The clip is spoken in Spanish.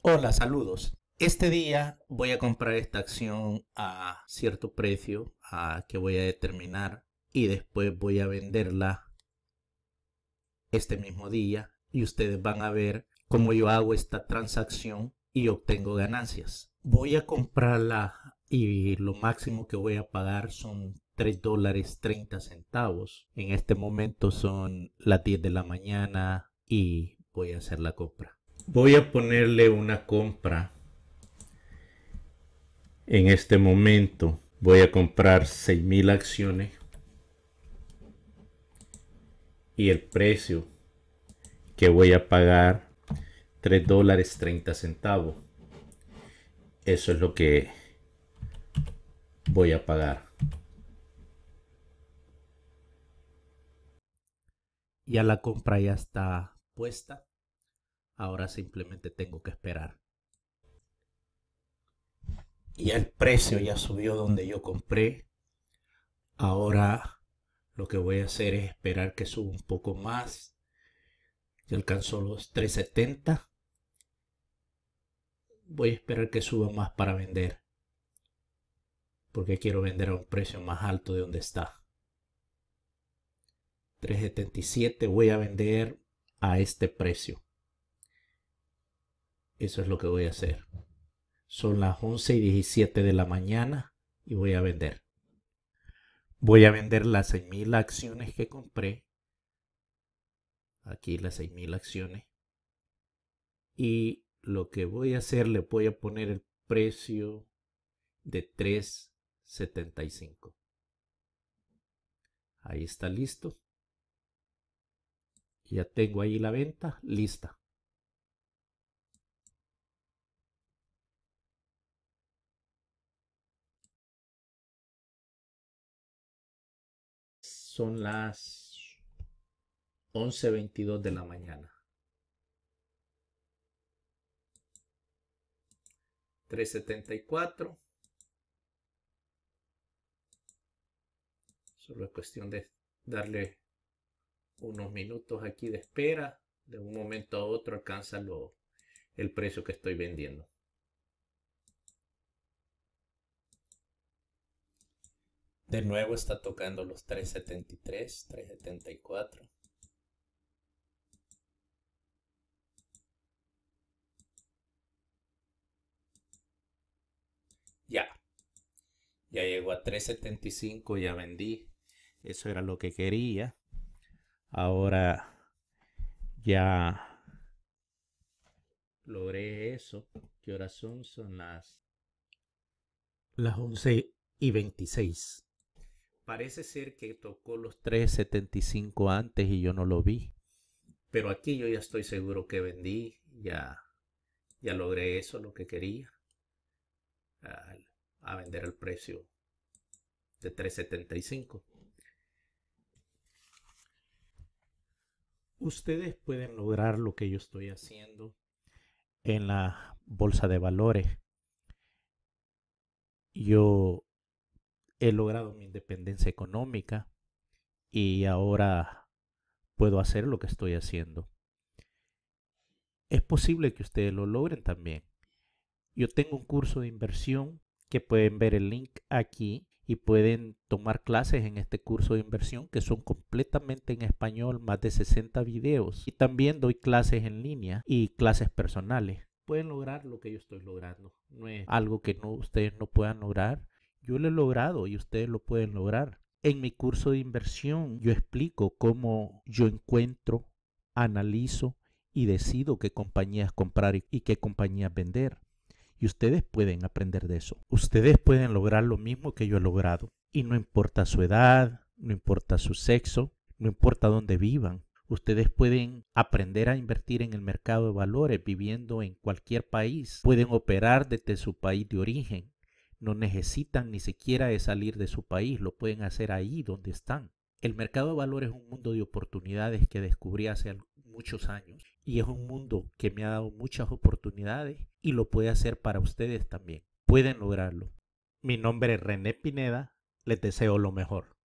Hola, saludos. Este día voy a comprar esta acción a cierto precio que voy a determinar y después voy a venderla este mismo día y ustedes van a ver cómo yo hago esta transacción y obtengo ganancias. Voy a comprarla y lo máximo que voy a pagar son 3 dólares 30 centavos. En este momento son las 10 de la mañana y voy a hacer la compra voy a ponerle una compra en este momento voy a comprar 6000 acciones y el precio que voy a pagar 3 dólares 30 centavos eso es lo que voy a pagar ya la compra ya está puesta Ahora simplemente tengo que esperar. Y el precio ya subió donde yo compré. Ahora lo que voy a hacer es esperar que suba un poco más. Ya alcanzó los 370. Voy a esperar que suba más para vender. Porque quiero vender a un precio más alto de donde está. 377 voy a vender a este precio. Eso es lo que voy a hacer. Son las 11 y 17 de la mañana y voy a vender. Voy a vender las 6.000 acciones que compré. Aquí las 6.000 acciones. Y lo que voy a hacer, le voy a poner el precio de 3.75. Ahí está listo. Ya tengo ahí la venta lista. Son las 11.22 de la mañana. 374. Solo es cuestión de darle unos minutos aquí de espera. De un momento a otro alcanza lo, el precio que estoy vendiendo. De nuevo está tocando los 373, 374. Ya. Ya llegó a 375, ya vendí. Eso era lo que quería. Ahora ya logré eso. ¿Qué horas son? Son las... Las 11 y 26. Parece ser que tocó los 3.75 antes y yo no lo vi. Pero aquí yo ya estoy seguro que vendí, ya, ya logré eso, lo que quería. A, a vender al precio de 3.75. Ustedes pueden lograr lo que yo estoy haciendo en la bolsa de valores. Yo he logrado mi independencia económica y ahora puedo hacer lo que estoy haciendo. Es posible que ustedes lo logren también. Yo tengo un curso de inversión que pueden ver el link aquí y pueden tomar clases en este curso de inversión que son completamente en español, más de 60 videos. Y también doy clases en línea y clases personales. Pueden lograr lo que yo estoy logrando. No es algo que ustedes no puedan lograr yo lo he logrado y ustedes lo pueden lograr. En mi curso de inversión yo explico cómo yo encuentro, analizo y decido qué compañías comprar y qué compañías vender. Y ustedes pueden aprender de eso. Ustedes pueden lograr lo mismo que yo he logrado. Y no importa su edad, no importa su sexo, no importa dónde vivan. Ustedes pueden aprender a invertir en el mercado de valores viviendo en cualquier país. Pueden operar desde su país de origen. No necesitan ni siquiera de salir de su país, lo pueden hacer ahí donde están. El mercado de valores es un mundo de oportunidades que descubrí hace muchos años y es un mundo que me ha dado muchas oportunidades y lo puede hacer para ustedes también. Pueden lograrlo. Mi nombre es René Pineda, les deseo lo mejor.